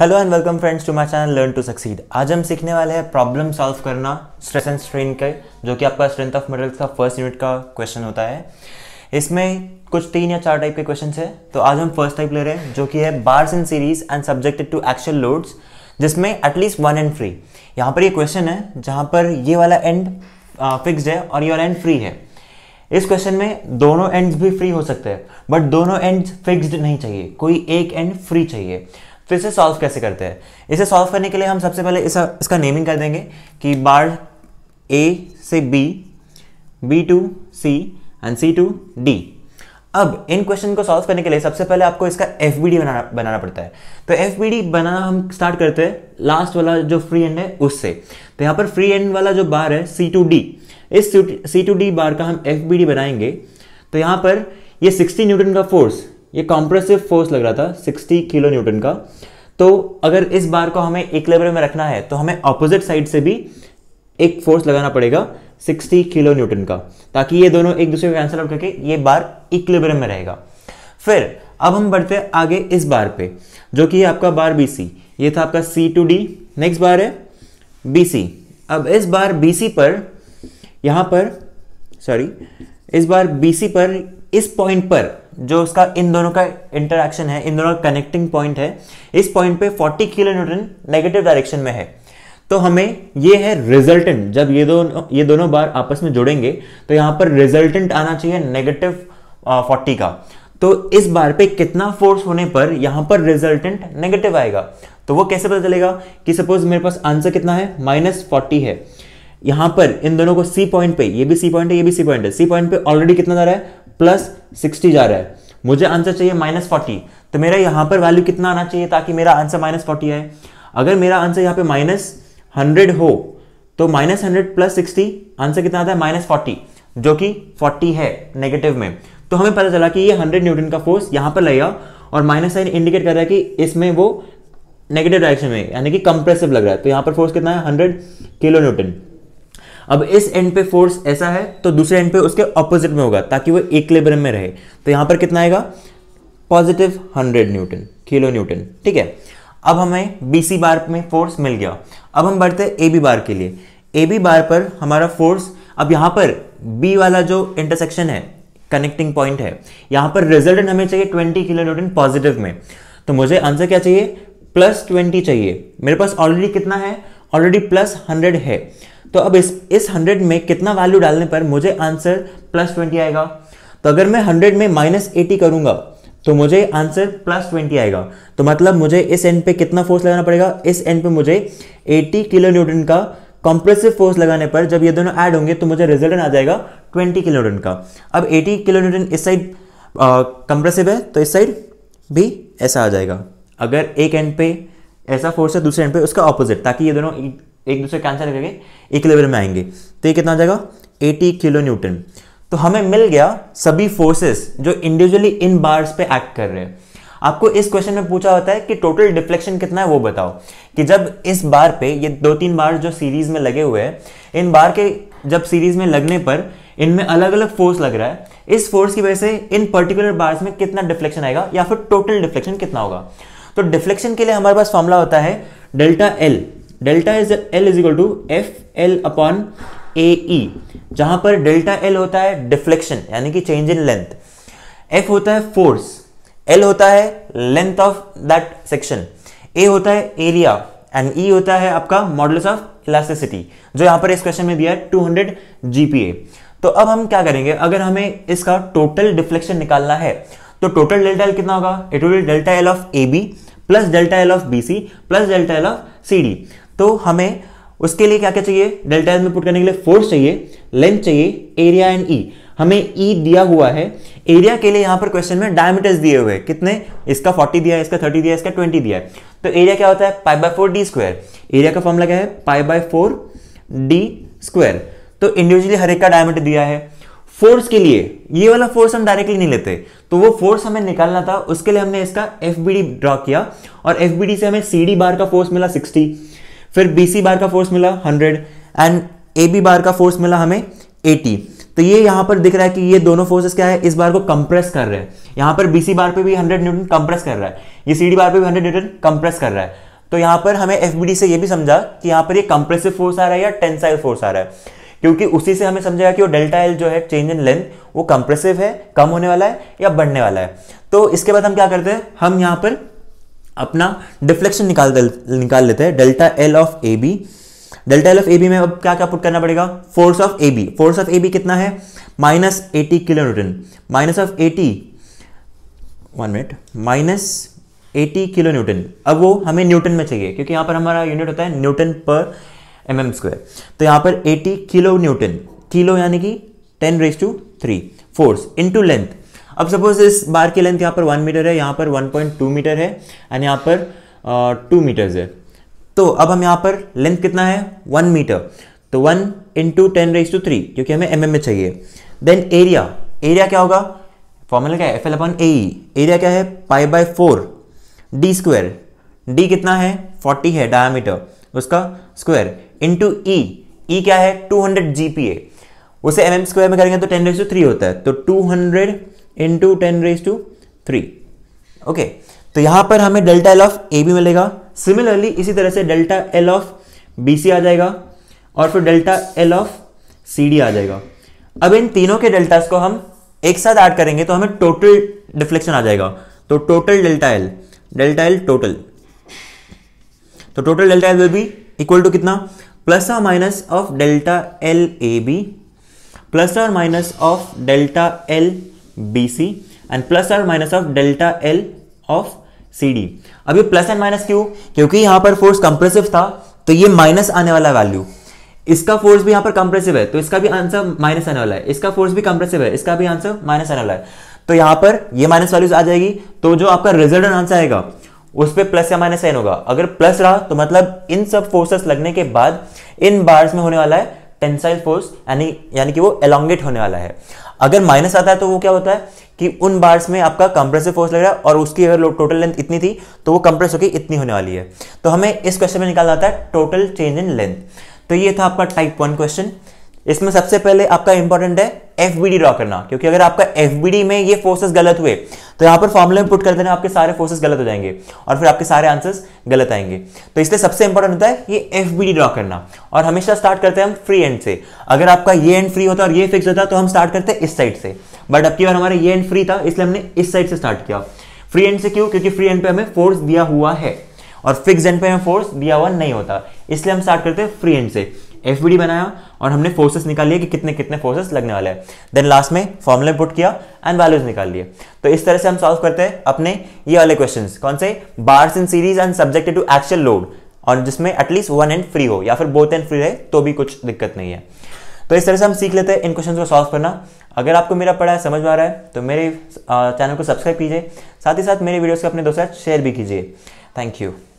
Hello and welcome friends to my channel learn to succeed आज हम सीखने वाले हैं प्रॉब्लम सॉल्व करना स्ट्रेस एंड स्ट्रेन के जो कि आपका स्ट्रेंथ ऑफ मटेरियल्स का फर्स्ट यूनिट का क्वेश्चन होता है इसमें कुछ तीन या चार टाइप के क्वेश्चन है तो आज हम फर्स्ट टाइप ले रहे हैं जो कि है bars in series and subjected to actual loads जिसमें एटलीस्ट वन एंड फ्री यहाँ पर ये क्वेश्चन है जहाँ पर ये वाला एंड फिक्स्ड है और ये वाला एंड फ्री है इस क्वेश्चन में दोनों एंड्स भी फ्री हो सकते हैं बट दोनों एंड्स फिक्स्ड नहीं चाहिए कोई एक एंड फ्री चाहिए तो इसे सॉल्व कैसे करते हैं इसे सॉल्व करने के लिए हम सबसे पहले इसा इसका नेमिंग कर देंगे कि बार ए से B B to C and C to D अब इन क्वेश्चन को सॉल्व करने के लिए सबसे पहले आपको इसका एफ बनाना बनाना पड़ता है तो एफ बनाना हम स्टार्ट करते हैं लास्ट वाला जो फ्री एंड है उससे तो यहाँ पर फ्री एंड वाला जो बार है सी टू डी इस सी टू डी बार का हम एफ बनाएंगे तो यहाँ पर ये 60 न्यूटन का फोर्स ये कॉम्प्रेसिव फोर्स लग रहा था 60 किलो न्यूटन का तो अगर इस बार को हमें एक लेवल में रखना है तो हमें ऑपोजिट साइड से भी एक फोर्स लगाना पड़ेगा 60 किलो न्यूटन का ताकि ये दोनों एक दूसरे को कैंसिल आउट करके ये बार इक्लेबरम में रहेगा फिर अब हम बढ़ते हैं आगे इस बार पे जो कि आपका बार बी ये था आपका C to D next bar है बी अब इस बार बी पर यहां पर सॉरी इस बार बी पर इस पॉइंट पर जो उसका इन दोनों का इंटरक्शन है इन दोनों का कनेक्टिंग पॉइंट है इस पॉइंट पे 40 किलो न्यूटन नेगेटिव डायरेक्शन में है तो हमें ये है रिजल्टेंट जब ये दोनों ये दोनों बार आपस में जुड़ेंगे तो यहाँ पर रिजल्टेंट आना चाहिए नेगेटिव फोर्टी का तो इस बार पे कितना फोर्स होने पर यहाँ पर रिजल्टेंट नेगेटिव आएगा तो वो कैसे पता चलेगा कि सपोज मेरे पास आंसर कितना है माइनस फोर्टी है यहाँ पर इन दोनों को सी पॉइंट पे ये भी सी पॉइंट है ये भी सी पॉइंट है सी पॉइंट पे ऑलरेडी कितना जा रहा है प्लस सिक्सटी जा रहा है मुझे आंसर चाहिए माइनस फोर्टी तो मेरा यहां पर वैल्यू कितना आना चाहिए ताकि मेरा आंसर माइनस फोर्टी आए अगर मेरा आंसर यहाँ पे माइनस हंड्रेड हो तो minus hundred plus sixty answer कितना आता है माइनस फोर्टी जो कि फोर्टी है नेगेटिव में तो हमें पता चला कि ये हंड्रेड न्यूटन का फोर्स यहां पर लगेगा और माइनस साइन इंडिकेट कर रहा है कि इसमें वो नेगेटिव डायरेक्शन में यानी कि कंप्रेसिव लग रहा है तो यहाँ पर फोर्स कितना है हंड्रेड किलो न्यूटन अब इस एंड पे फोर्स ऐसा है तो दूसरे एंड पे उसके ऑपोजिट में होगा ताकि वो लेबरम में रहे तो यहां पर कितना आएगा positive hundred newton kilo newton ठीक है अब हमें बी सी बार में फोर्स मिल गया अब हम बढ़ते ए बी बार के लिए ए बी बार पर हमारा फोर्स अब यहां पर बी वाला जो इंटरसेक्शन है कनेक्टिंग पॉइंट है यहाँ पर रिजल्टेंट हमें चाहिए ट्वेंटी किलो न्यूटन पॉजिटिव में तो मुझे आंसर क्या चाहिए प्लस ट्वेंटी चाहिए मेरे पास ऑलरेडी कितना है ऑलरेडी प्लस हंड्रेड है तो अब इस इस हंड्रेड में कितना वैल्यू डालने पर मुझे आंसर प्लस ट्वेंटी आएगा तो अगर मैं हंड्रेड में माइनस एटी करूंगा तो मुझे आंसर प्लस ट्वेंटी आएगा तो मतलब मुझे इस एंड पे कितना फोर्स लगाना पड़ेगा इस एंड पे मुझे एटी किलो न्यूटन का कंप्रेसिव फोर्स लगाने पर जब ये दोनों ऐड होंगे तो मुझे रिजल्ट आ जाएगा ट्वेंटी किलो न्यूटन का अब एटी किलो न्यूटन इस साइड कंप्रेसिव है तो इस साइड भी ऐसा आ जाएगा अगर एक एंड पे ऐसा फोर्स है दूसरे एंड पे उसका ऑपोजिट ताकि ये दोनों एक दूसरे कैंसिल करके एक लेवल में आएंगे तो ये कितना जाएगा 80 किलो न्यूटन तो हमें मिल गया सभी फोर्सेस जो इंडिविजुअली इन बार्स पे एक्ट कर रहे हैं आपको इस क्वेश्चन में पूछा होता है कि टोटल डिफ्लेक्शन कितना है वो बताओ कि जब इस बार पे ये दो तीन बार जो सीरीज में लगे हुए हैं इन बार के जब सीरीज में लगने पर इनमें अलग अलग फोर्स लग रहा है इस फोर्स की वजह से इन पर्टिकुलर बार्स में कितना डिफ्लेक्शन आएगा या फिर टोटल डिफ्लेक्शन कितना होगा तो डिफ्लेक्शन के लिए हमारे पास फॉर्मूला होता है delta L delta is L is equal to F L upon A E जहां पर डेल्टा एल होता है डिफ्लेक्शन यानी कि चेंज इन लेंथ एफ होता है फोर्स एल होता है length of that section A होता है एरिया एंड ई e होता है आपका मॉडल्स ऑफ इलास्टिसिटी जो यहां पर इस क्वेश्चन में दिया है 200 जीपीए तो अब हम क्या करेंगे अगर हमें इसका टोटल डिफ्लेक्शन निकालना है तो टोटल डेल्टा एल कितना होगा it will delta L of A B plus delta L of B C plus delta L of C D तो हमें उसके लिए क्या क्या चाहिए डेल्टा एस में पुट करने के लिए फोर्स चाहिए लेंथ चाहिए एरिया एंड ई हमें ई e दिया हुआ है एरिया के लिए यहां पर क्वेश्चन में डायमीटर्स दिए हुए हैं कितने इसका 40 दिया है इसका 30 दिया है इसका 20 दिया है तो एरिया क्या होता है pi by four D square area का फॉर्म लगा है pi by four D square तो इंडिविजुअली हर एक का डायमीटर दिया है फोर्स के लिए ये वाला फोर्स हम डायरेक्टली नहीं लेते तो वो फोर्स हमें निकालना था उसके लिए हमने इसका एफ ड्रॉ किया और एफ से हमें सी बार का फोर्स मिला सिक्सटी फिर बी बार का फोर्स मिला 100 एंड ए बी बार का फोर्स मिला हमें 80 तो ये यहां पर दिख रहा है कि ये दोनों फोर्सेस क्या है इस बार को कंप्रेस कर रहे हैं यहां पर बीसी बार पे भी 100 न्यूटन कंप्रेस कर रहा है ये सीडी बार पे भी 100 न्यूटन कंप्रेस कर रहा है तो यहां पर हमें एफबीडी से ये भी समझा कि यहां पर ये कंप्रेसिव फोर्स आ रहा है या टेंसाइल फोर्स आ रहा है क्योंकि उसी से हमें समझेगा कि वो डेल्टा एल जो है चेंज इन लेंथ वो कंप्रेसिव है कम होने वाला है या बढ़ने वाला है तो इसके बाद हम क्या करते हैं हम यहां पर अपना डिफ्लेक्शन निकाल निकाल लेते हैं delta L of A B delta L of A B में अब क्या क्या पुट करना पड़ेगा force of A B force of A B कितना है minus eighty kilo newton minus of eighty one minute minus eighty kilo newton अब वो हमें न्यूटन में चाहिए क्योंकि यहाँ पर हमारा यूनिट होता है न्यूटन पर एम एम स्क्वायर तो यहाँ पर एटी किलो न्यूटन किलो यानी कि ten raise to three force into length अब सपोज इस बार की लेंथ यहाँ पर वन मीटर है यहाँ पर वन पॉइंट टू मीटर है एंड यहाँ पर टू मीटर्स है तो अब हम यहाँ पर लेंथ कितना है वन मीटर तो one into ten raise to three क्योंकि हमें एम में चाहिए देन एरिया एरिया क्या होगा फॉर्मूला क्या है F L upon A area क्या है pi by four D square D कितना है फोर्टी है डायामीटर उसका स्क्वायर इंटू ई ई क्या है two hundred G P A उसे एम एम स्क्वायर में करेंगे तो टेन रेस टू थ्री होता है तो two hundred into ten raise to three okay तो यहां पर हमें delta L of A B मिलेगा सिमिलरली इसी तरह से delta L of B C आ जाएगा और फिर delta L of C D आ जाएगा अब इन तीनों के डेल्टास को हम एक साथ ऐड करेंगे तो हमें टोटल डिफ्लेक्शन आ जाएगा तो total delta L delta L total तो total delta L will be equal to कितना प्लस और minus of delta L A B plus और minus of delta L BC and plus or minus of delta L of CD. अब ये plus and minus क्यों क्योंकि यहाँ पर force compressive था तो ये minus आने वाला value. इसका force भी यहाँ पर compressive है तो इसका भी answer minus आने वाला है इसका force भी compressive है इसका भी answer minus आने वाला है तो यहाँ पर ये minus values आ जाएगी तो जो आपका resultant answer आएगा उस पे plus या minus sign होगा अगर plus रहा तो मतलब इन सब forces लगने के बाद इन bars में होने वाला है tensile force, यानी यानी कि वो elongate होने वाला है अगर माइनस आता है तो वो क्या होता है कि उन बार्स में आपका कंप्रेसिव फोर्स लग रहा है और उसकी अगर टोटल लेंथ इतनी थी तो वो कंप्रेस होकर इतनी होने वाली है तो हमें इस क्वेश्चन में निकालना आता है टोटल चेंज इन लेंथ तो ये था आपका टाइप वन क्वेश्चन इसमें सबसे पहले आपका इंपॉर्टेंट है एफ ड्रॉ करना क्योंकि अगर आपका एफ में ये फोर्सेस गलत हुए तो यहाँ पर फॉर्मुले में पुट कर देना आपके सारे फोर्सेस गलत हो जाएंगे और फिर आपके सारे आंसर्स गलत आएंगे तो इसलिए सबसे इंपॉर्टेंट होता है ये एफ ड्रॉ करना और हमेशा स्टार्ट करते हैं हम फ्री एंड से अगर आपका ये एंड फ्री होता और ये फिक्स होता तो हम स्टार्ट करते इस साइड से बट अब की बार हमारा ये एंड फ्री था इसलिए हमने इस साइड से स्टार्ट किया फ्री एंड से क्यों क्योंकि फ्री एंड पे हमें फोर्स दिया हुआ है और फिक्स एंड पे हमें फोर्स दिया हुआ नहीं होता इसलिए हम स्टार्ट करते हैं फ्री एंड से एफ बनाया और हमने फोर्सेस निकाल लिए कि कितने कितने फोर्सेस लगने वाले हैं देन लास्ट में फॉर्मूला पुट किया एंड वैल्यूज निकाल लिए तो इस तरह से हम सॉल्व करते हैं अपने ये वाले क्वेश्चन कौन से bars in series and subjected to actual load और जिसमें एटलीस्ट वन एंड फ्री हो या फिर बोथ एंड फ्री रहे तो भी कुछ दिक्कत नहीं है तो इस तरह से हम सीख लेते हैं इन क्वेश्चन को सॉल्व करना अगर आपको मेरा पढ़ा है समझ में आ रहा है तो मेरे चैनल को सब्सक्राइब कीजिए साथ ही साथ मेरे वीडियोस को अपने दोस्तों साथ शेयर भी कीजिए थैंक यू